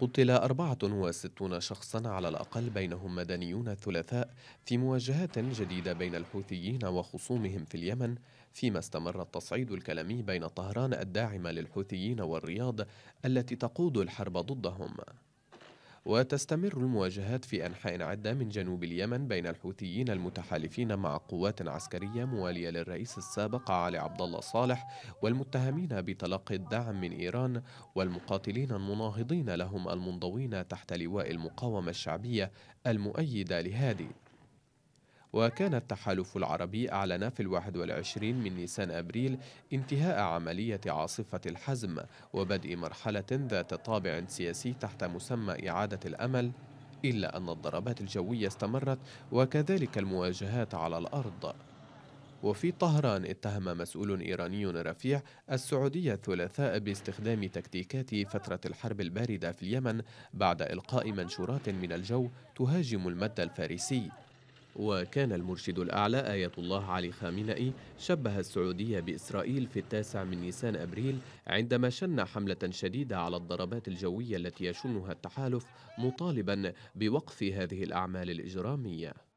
قتل 64 شخصا على الأقل بينهم مدنيون الثلاثاء في مواجهات جديدة بين الحوثيين وخصومهم في اليمن فيما استمر التصعيد الكلامي بين طهران الداعمة للحوثيين والرياض التي تقود الحرب ضدهم وتستمر المواجهات في أنحاء عدة من جنوب اليمن بين الحوثيين المتحالفين مع قوات عسكرية موالية للرئيس السابق علي عبد الله صالح والمتهمين بتلقي الدعم من إيران والمقاتلين المناهضين لهم المنضوين تحت لواء المقاومة الشعبية المؤيدة لهادي وكان التحالف العربي أعلن في الواحد والعشرين من نيسان أبريل انتهاء عملية عاصفة الحزم وبدء مرحلة ذات طابع سياسي تحت مسمى إعادة الأمل إلا أن الضربات الجوية استمرت وكذلك المواجهات على الأرض وفي طهران اتهم مسؤول إيراني رفيع السعودية الثلاثاء باستخدام تكتيكات فترة الحرب الباردة في اليمن بعد إلقاء منشورات من الجو تهاجم المد الفارسي وكان المرشد الأعلى آية الله علي خامنئي شبه السعودية بإسرائيل في التاسع من نيسان أبريل عندما شن حملة شديدة على الضربات الجوية التي يشنها التحالف مطالبا بوقف هذه الأعمال الإجرامية